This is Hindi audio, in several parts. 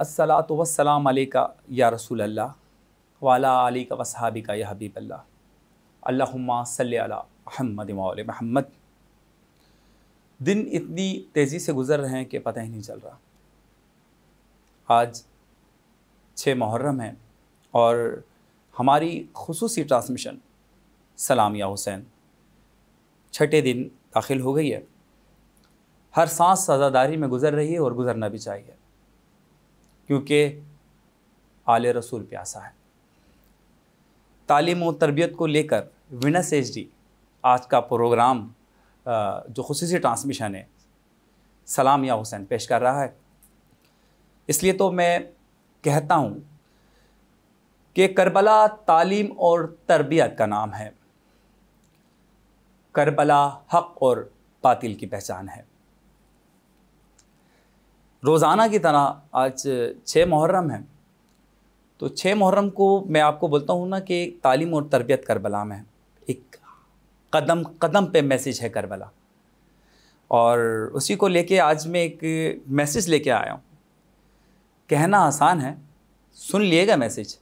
असलात वसलाम का या रसूल अल्लाह वाला अली का वसहाबी का या हबीब अल्लाह अल्लाहुम्मा सल्ली अहमद महमद महमद दिन इतनी तेज़ी से गुज़र रहे हैं कि पता ही नहीं चल रहा आज छः मुहर्रम है और हमारी खसूसी ट्रांसमिशन सलाम या हुसैन छठे दिन दाखिल हो गई है हर सांस सज़ादारी में गुज़र रही है और गुज़रना भी चाहिए क्योंकि आल रसूल प्यासा है तालीम और तरबियत को लेकर विनस एच डी आज का प्रोग्राम जो खसूस ट्रांसमिशन है सलाम या हुसैन पेश कर रहा है इसलिए तो मैं कहता हूँ कि करबला तालीम और तरबियत का नाम है करबला हक और बातिल की पहचान है रोज़ाना की तरह आज छः मुहर्रम है तो छः मुहर्रम को मैं आपको बोलता हूँ ना कि तालीम और तरबियत करबला में एक कदम कदम पे मैसेज है करबला और उसी को लेके आज मैं एक मैसेज लेके आया हूँ कहना आसान है सुन लिएगा मैसेज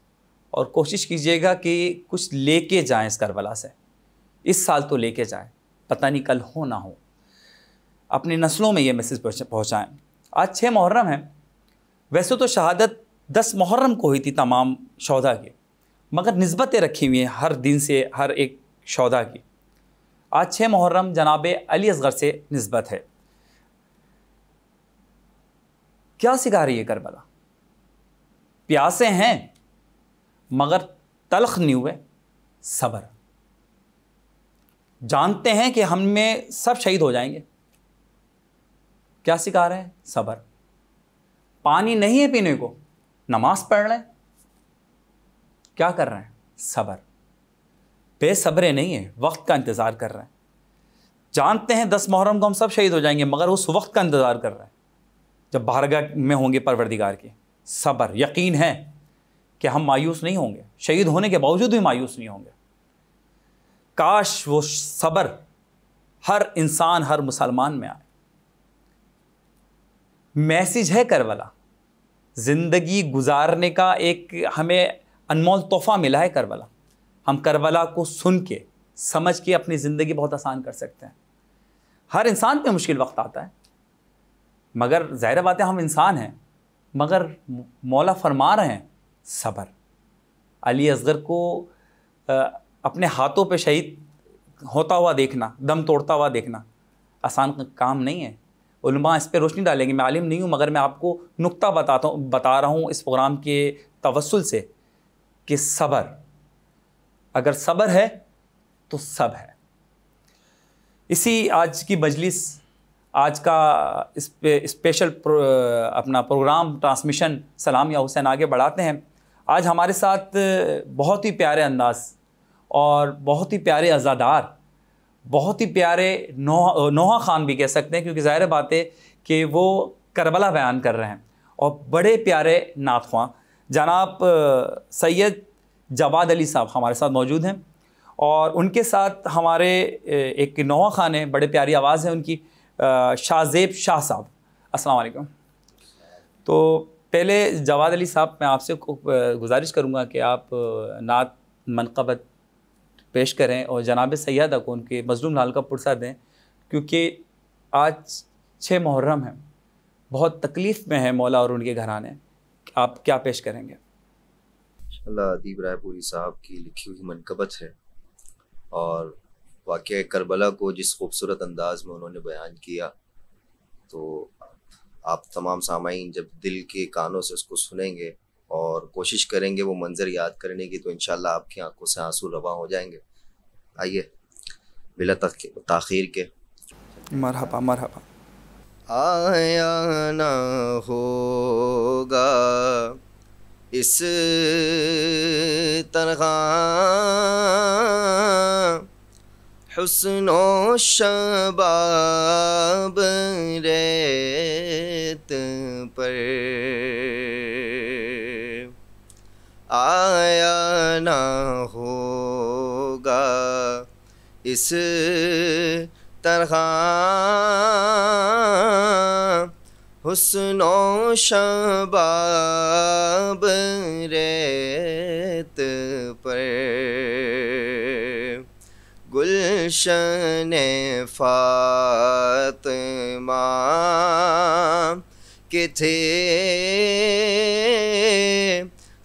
और कोशिश कीजिएगा कि कुछ लेके जाएं इस करबला से इस साल तो लेके जाएं पता नहीं कल हो ना हो अपनी नस्लों में ये मैसेज पहुँचाएँ आज छः मुहर्रम है वैसे तो शहादत दस मुहर्रम को हुई थी तमाम शौदा की मगर नस्बतें रखी हुई हैं हर दिन से हर एक शौदा की आज छः मुहर्रम जनाब अली असगर से नस्बत है क्या सिखा रही है करबला प्यासे हैं मगर तलख नहीं हुए सबर जानते हैं कि हम में सब शहीद हो जाएंगे क्या सिखा रहे हैं सबर पानी नहीं है पीने को नमाज पढ़ रहे क्या कर रहे हैं सबर बेसब्रे नहीं है वक्त का इंतज़ार कर रहे हैं जानते हैं दस मुहर्रम को हम सब शहीद हो जाएंगे मगर उस वक्त का इंतज़ार कर रहे हैं जब बारगाह में होंगे परवरदिगार के सबर यकीन है कि हम मायूस नहीं होंगे शहीद होने के बावजूद भी मायूस नहीं होंगे काश वो सबर हर इंसान हर मुसलमान में आए मैसेज है करबला ज़िंदगी गुजारने का एक हमें अनमोल तोहफा मिला है करबला हम करबला को सुन के समझ के अपनी ज़िंदगी बहुत आसान कर सकते हैं हर इंसान पे मुश्किल वक्त आता है मगर ज़ाहिर बात है हम इंसान हैं मगर मौला फरमा रहे हैं सब्र अली असगर को अपने हाथों पे शहीद होता हुआ देखना दम तोड़ता हुआ देखना आसान काम नहीं है उलमा इस पर रोशनी डालेंगे मैं आलिम नहीं हूँ मगर मैं आपको नुक्ता बताता हूँ बता रहा हूँ इस प्रोग्राम के तवसल से कि सब्र अगर सब्र है तो सब है इसी आज की मजलिस आज का इस पे स्पेशल प्रो, अपना प्रोग्राम ट्रांसमिशन सलाम या हुसैन आगे बढ़ाते हैं आज हमारे साथ बहुत ही प्यारे अंदाज और बहुत ही प्यारे अज़ादार बहुत ही प्यारे नोहा नोहा ख़ान भी कह सकते हैं क्योंकि ज़ाहिर बात है कि वो करबला बयान कर रहे हैं और बड़े प्यारे नात ख्वां जनाब सैयद जवाद अली साहब हमारे साथ मौजूद हैं और उनके साथ हमारे एक नोहा ख़ान हैं बड़े प्यारी आवाज़ है उनकी शाहजेब शाह साहब असलकम तो पहले जवाद अली साहब मैं आपसे गुजारिश करूँगा कि आप नात मनकबत पेश करें और जनाब सैदा को उनके मजलूम लाल का पुरसा दें क्योंकि आज छः मुहर्रम है बहुत तकलीफ़ में है मौला और उनके घराने आप क्या पेश करेंगे अदीब रायपुरी साहब की लिखी हुई मनकबत है और वाक़ करबला को जिस खूबसूरत अंदाज में उन्होंने बयान किया तो आप तमाम सामाइन जब दिल के कानों से उसको सुनेंगे और कोशिश करेंगे वो मंज़र याद करने की तो इन आपकी आंखों से आंसू रवा हो जाएंगे आइए बिला तखीर के मरहबा मरहबा आया न होगा इस तरह हुसनो शबाब रेत पर आया न होगा इस तरह हुसनो शबाब रेत पर गुलशन फातमा के थे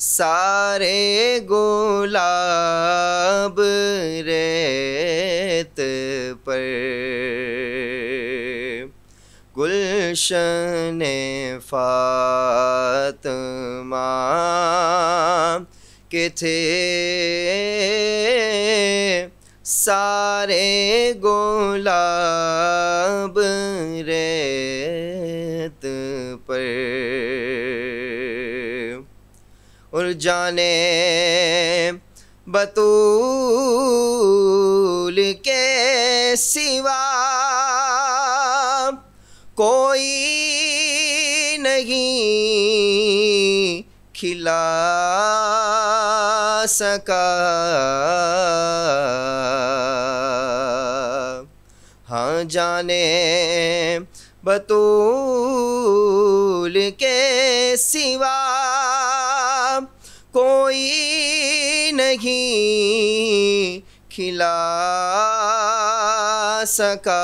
सारे गुलाब रेत पर गुलशन फातमा के थे सारे गुलाब जाने बतूल के सिवा कोई नहीं खिला सका हाँ जाने बतूल के सिवा कोई नहीं खिला सका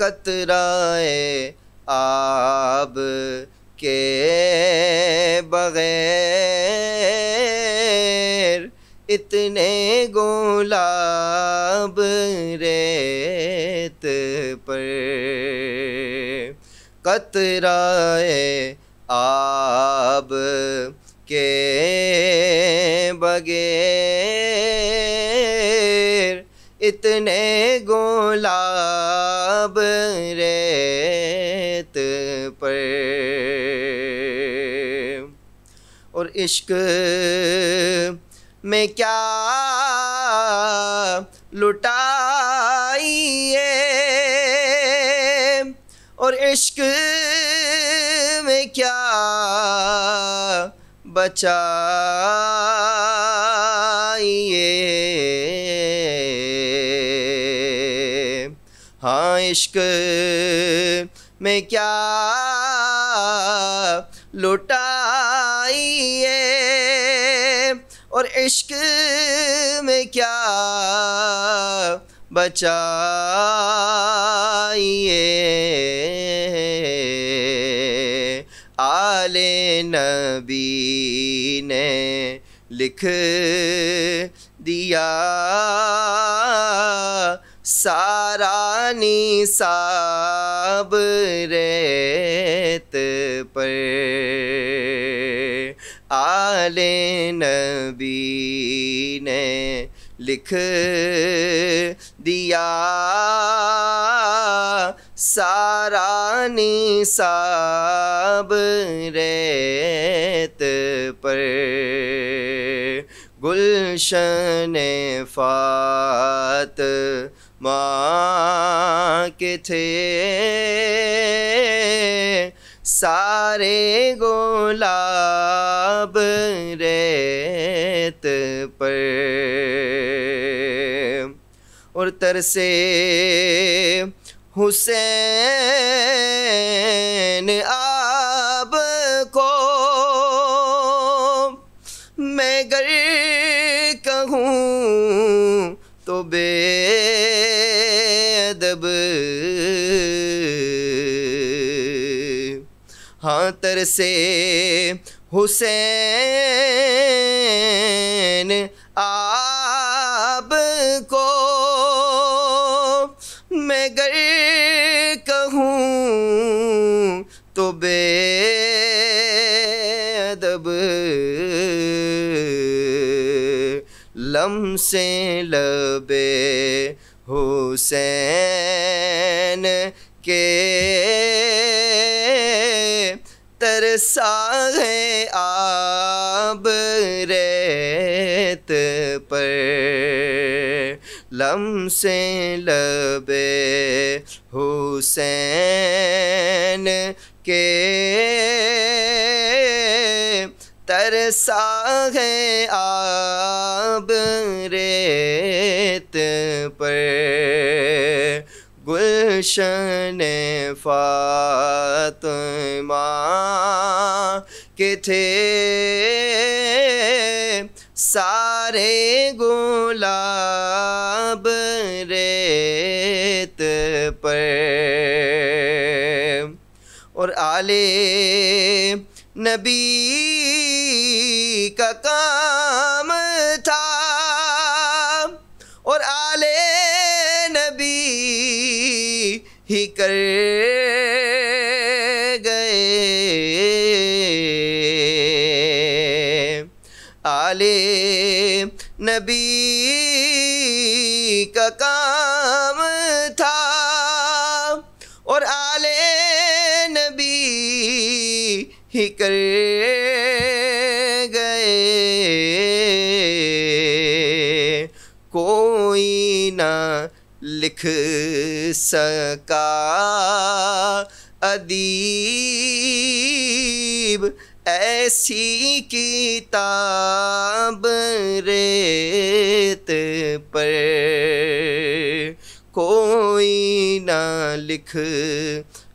कतराए आब के बगैर इतने गोलाब रेत पर कतराए आब के बगैर इतने गोलाब रेत पर और इश्क में क्या लुटाइए और इश्क क्या बचाइए हाँ इश्क में क्या लुटाइए और इश्क में क्या बचाइए वाले नबी ने लिख दिया सारा निसाब रेत पर आले नबी ने लिख दिया सारा निसाब रेत पर गुलशन फात माँ के थे सारे गोलाब रेत पर और तरसे हुसैन आप को मैं गर कहूँ तो बेदब हाँ तर से हुसैन आप तो अदब लम से लबे हुसैन के तरसा है आब रेत पर लम से लबे हुसैन ऐसा है आब रेत पर गुलशन फातिमा के थे सारे गुलाब रेत पर और आले नबी का काम था और आले नबी ही कर गए आले नबी का काम था और आले नबी ही कर लिख सका अदीब ऐसी किताब रेत पर कोई ना लिख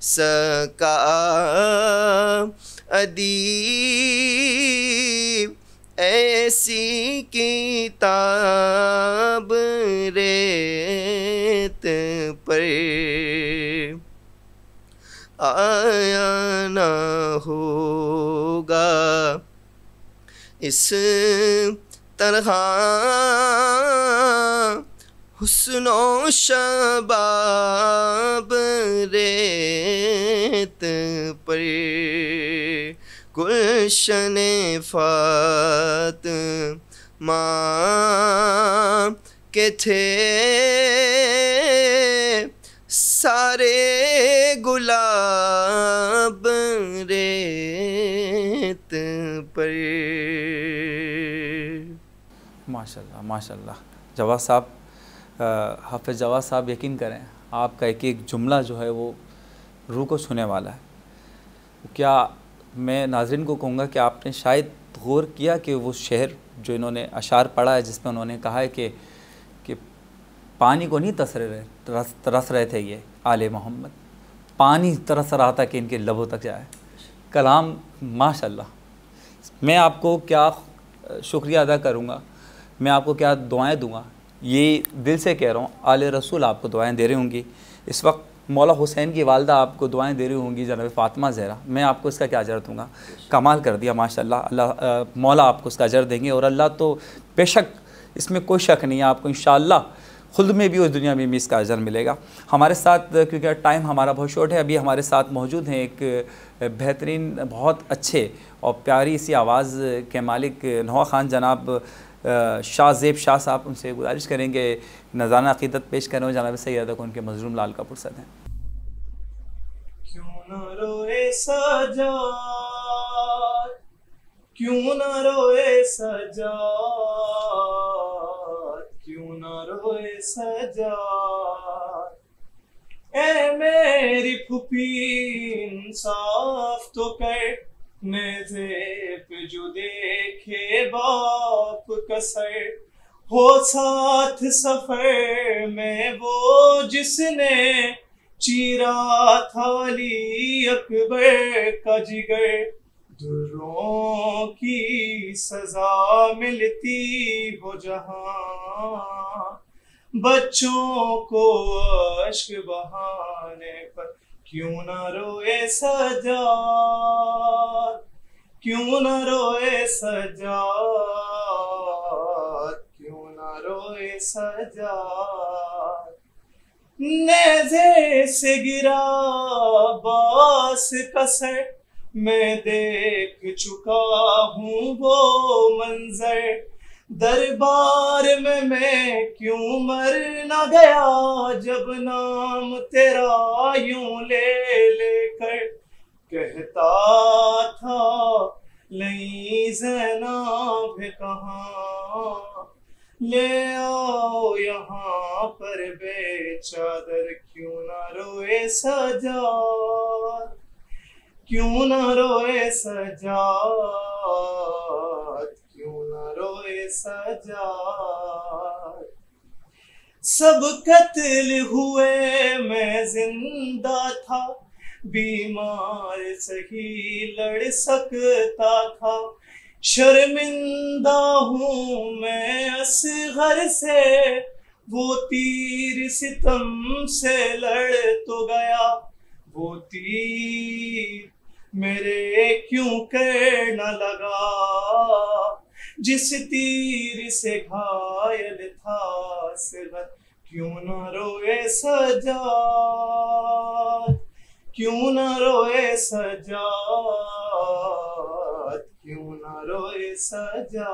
सका अदीब ऐसी किताब रेत पर आया होगा इस तरह हुस्नो शबाब रेत पर गुलशन फात माँ के थे सारे गुलाब रेत पर माशाल्लाह माशाल्लाह जवाब साहब हाफि जवाब साहब यकीन करें आपका एक एक जुमला जो है वो रूह को छूने वाला है क्या मैं नाजरन को कहूँगा कि आपने शायद गौर किया कि वो शहर जो इन्होंने अशार पढ़ा है जिसमें उन्होंने कहा है कि कि पानी को नहीं तसरे रहे तरस तरस रहे थे ये आले मोहम्मद पानी तरस रहा था कि इनके लबों तक जाए कलाम माशाल्लाह मैं आपको क्या शुक्रिया अदा करूँगा मैं आपको क्या दुआएं दूंगा ये दिल से कह रहा हूँ आले रसूल आपको दुआएं दे रही होंगी इस वक्त मौला हुसैन की वालदा आपको दुआएं दे रही होंगी जनाब फातिमा ज़हरा मैं आपको इसका क्या अजर दूंगा कमाल कर दिया माशाल्लाह अल्लाह मौला आपको इसका अजर देंगे और अल्लाह तो बेशक इसमें कोई शक नहीं है आपको इन खुद में भी उस दुनिया में भी इसका अजर मिलेगा हमारे साथ क्योंकि टाइम हमारा बहुत शॉर्ट है अभी हमारे साथ मौजूद हैं एक बेहतरीन बहुत अच्छे और प्यारी सी आवाज़ के मालिक नवा ख़ान जनाब शाह जेब शाह साहब उनसे गुजारिश करेंगे नज़ाना अकीदत पेश करें जनाब सही को उनके मजरूम लाल का पुरसद है क्यों न रोए सजा क्यों न रोए सजा क्यों न रोए सजा ए मेरी फुपी इंसाफ तो कर जो देखे बाप कसर हो साथ सफर में वो जिसने चीरा थाली अकबर का जिगर दुर्रों की सजा मिलती हो जहां बच्चों को अश्क बहाने पर क्यों न रोए सजा क्यों न रोए सजा क्यों न रोए सजा नेजे से गिरा बास कसर मैं देख चुका हूँ वो मंजर दरबार में मैं क्यों मर न गया जब नाम तेरा यूं ले लेकर कहता था नहीं जनाभ भी कहा ले आओ यहाँ पर बेचादर क्यों ना रोए सजा क्यों ना रोए सजा सजा सब कत्ल हुए मैं जिंदा था बीमार सही लड़ सकता था शर्मिंदा हूँ मैं असगर से वो तीर सितम से लड़ तो गया वो तीर मेरे क्यों न लगा जिस तीर से घायल था सिवर क्यों न रोए सजा क्यों न रोए सजात क्यों न रोए सजा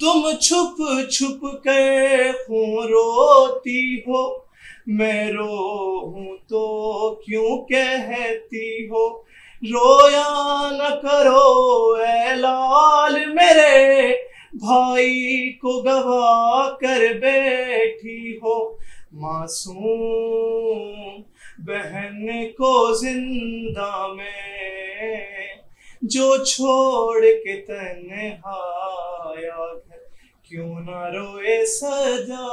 तुम छुप छुप के खून रोती हो मैं रो हूं तो क्यों कहती हो रोया न करो ए लाल मेरे भाई को गवा कर बैठी हो मासूम बहन को जिंदा में जो छोड़ के आया घर क्यों ना रोए सजा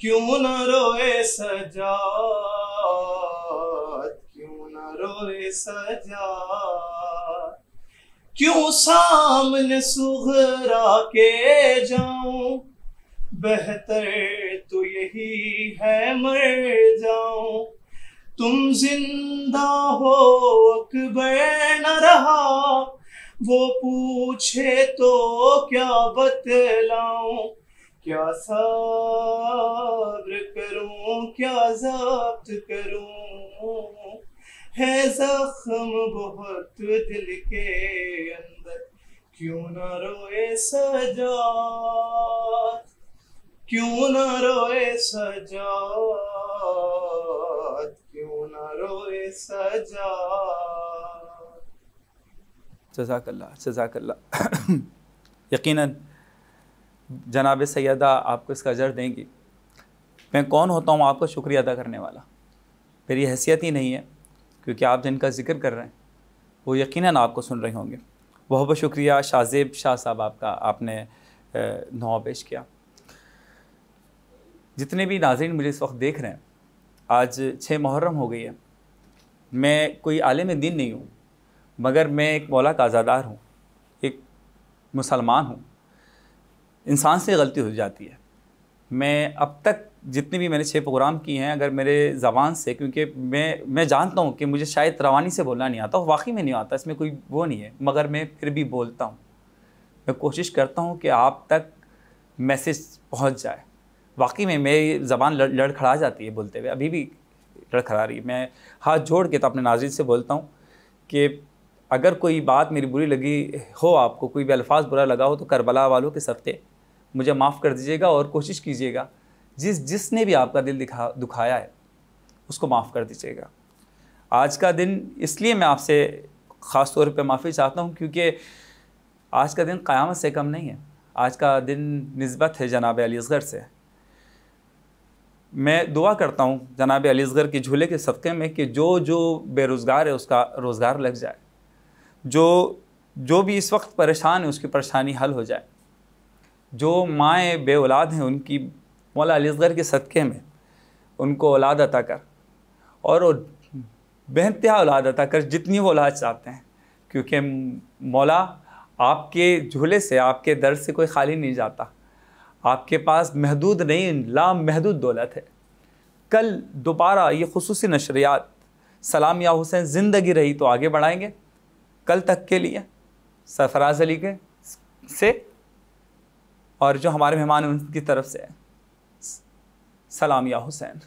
क्यों ना रोए सजा सजा क्यों सामने सुहरा के जाऊं बेहतर तो यही है मर जाऊं तुम जिंदा हो अकबर न रहा वो पूछे तो क्या बतलाऊं क्या सब्र करूं क्या जब्त करूं है जख्म बहुत दिल के अंदर क्यों न रोए सजा क्यों न रोए सजा क्यों न रोए सजा जजाकल्ला जजाकल्ला यकीनन जनाब सैदा आपको इसका अजर देंगी मैं कौन होता हूँ आपका शुक्रिया अदा करने वाला मेरी हैसियत ही नहीं है क्योंकि आप जिनका जिक्र कर रहे हैं वो यकीनन आपको सुन रहे होंगे बहुत बहुत शुक्रिया शाहजेब शाह साहब आपका आपने नवा पेश किया जितने भी नाजरन मुझे इस वक्त देख रहे हैं आज छः मुहर्रम हो गई है मैं कोई आलम दिन नहीं हूँ मगर मैं एक मौला का आज़ादार हूँ एक मुसलमान हूँ इंसान से गलती हो जाती है मैं अब तक जितने भी मैंने छः प्रोग्राम किए हैं अगर मेरे जबान से क्योंकि मैं मैं जानता हूँ कि मुझे शायद रवानी से बोलना नहीं आता और वाकई में नहीं आता इसमें कोई वो नहीं है मगर मैं फिर भी बोलता हूँ मैं कोशिश करता हूँ कि आप तक मैसेज पहुँच जाए वाकई में मेरी ज़बान लड़ लड़खड़ा जाती है बोलते हुए अभी भी लड़खड़ा रही है मैं हाथ जोड़ के तो अपने नाजिर से बोलता हूँ कि अगर कोई बात मेरी बुरी लगी हो आपको कोई भी अल्फाज बुरा लगा हो तो करबला वालों के सदक़े मुझे माफ़ कर दीजिएगा और कोशिश कीजिएगा जिस जिसने भी आपका दिल दिखा दुखाया है उसको माफ़ कर दीजिएगा आज का दिन इसलिए मैं आपसे ख़ास तौर पे माफ़ी चाहता हूँ क्योंकि आज का दिन क़यामत से कम नहीं है आज का दिन नस्बत है जनाब अलीसगढ़ से मैं दुआ करता हूँ जनाब अलीसगढ़ के झूले के सदक़े में कि जो जो बेरोज़गार है उसका रोज़गार लग जाए जो जो भी इस वक्त परेशान है उसकी परेशानी हल हो जाए जो माएँ बे औलाद हैं उनकी मौला अलीसगर के सदक़े में उनको औलाद अता कर और वो बेहतहा औलाद अता कर जितनी वो औलाद चाहते हैं क्योंकि मौला आपके झूले से आपके दर्द से कोई खाली नहीं जाता आपके पास महदूद नहीं महदूद दौलत है कल दोबारा ये खसूस नशरियात सलाम या हुसैन ज़िंदगी रही तो आगे बढ़ाएंगे कल तक के लिए सरफराज अली के से और जो हमारे मेहमान उनकी तरफ से है Salamia Hussain.